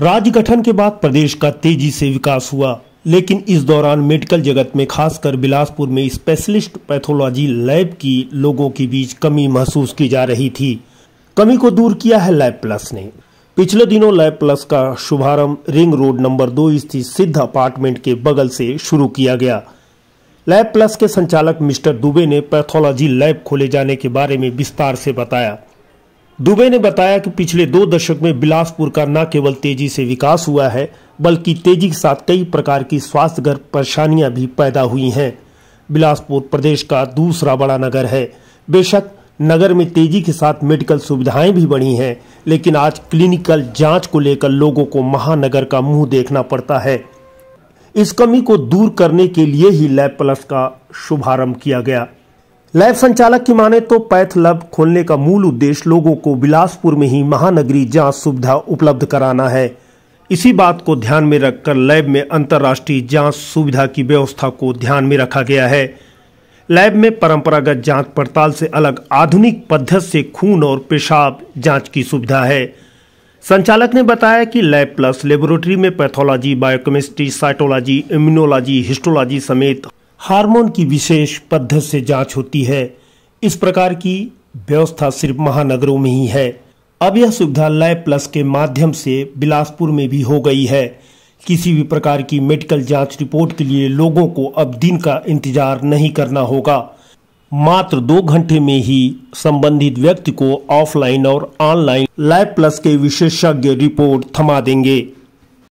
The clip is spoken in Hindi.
राज्य गठन के बाद प्रदेश का तेजी से विकास हुआ लेकिन इस दौरान मेडिकल जगत में खासकर बिलासपुर में स्पेशलिस्ट पैथोलॉजी लैब की लोगों के बीच कमी महसूस की जा रही थी कमी को दूर किया है लैब प्लस ने पिछले दिनों लैब प्लस का शुभारंभ रिंग रोड नंबर दो स्थित सिद्ध अपार्टमेंट के बगल से शुरू किया गया लैब प्लस के संचालक मिस्टर दुबे ने पैथोलॉजी लैब खोले जाने के बारे में विस्तार से बताया दुबे ने बताया कि पिछले दो दशक में बिलासपुर का न केवल तेजी से विकास हुआ है बल्कि तेजी के साथ कई प्रकार की स्वास्थ्यगत परेशानियां भी पैदा हुई हैं बिलासपुर प्रदेश का दूसरा बड़ा नगर है बेशक नगर में तेजी के साथ मेडिकल सुविधाएं भी बढ़ी हैं लेकिन आज क्लिनिकल जांच को लेकर लोगों को महानगर का मुंह देखना पड़ता है इस कमी को दूर करने के लिए ही लैब प्लस का शुभारंभ किया गया लैब संचालक की माने तो पैथ लैब खोलने का मूल उद्देश्य लोगों को बिलासपुर में ही महानगरी जांच सुविधा उपलब्ध कराना है इसी बात को ध्यान में रखकर लैब में अंतर्राष्ट्रीय जांच सुविधा की व्यवस्था को ध्यान में रखा गया है लैब में परंपरागत जांच पड़ताल से अलग आधुनिक पद्धति से खून और पेशाब जांच की सुविधा है संचालक ने बताया कि लैब प्लस लेबोरेटरी में pathology biochemistry cytology immunology histology समेत हार्मोन की विशेष पद्धति से जांच होती है इस प्रकार की व्यवस्था सिर्फ महानगरों में ही है अब यह सुविधा लैब प्लस के माध्यम से बिलासपुर में भी हो गई है किसी भी प्रकार की मेडिकल जांच रिपोर्ट के लिए लोगों को अब दिन का इंतजार नहीं करना होगा मात्र दो घंटे में ही संबंधित व्यक्ति को ऑफलाइन और ऑनलाइन लैब प्लस के विशेषज्ञ रिपोर्ट थमा देंगे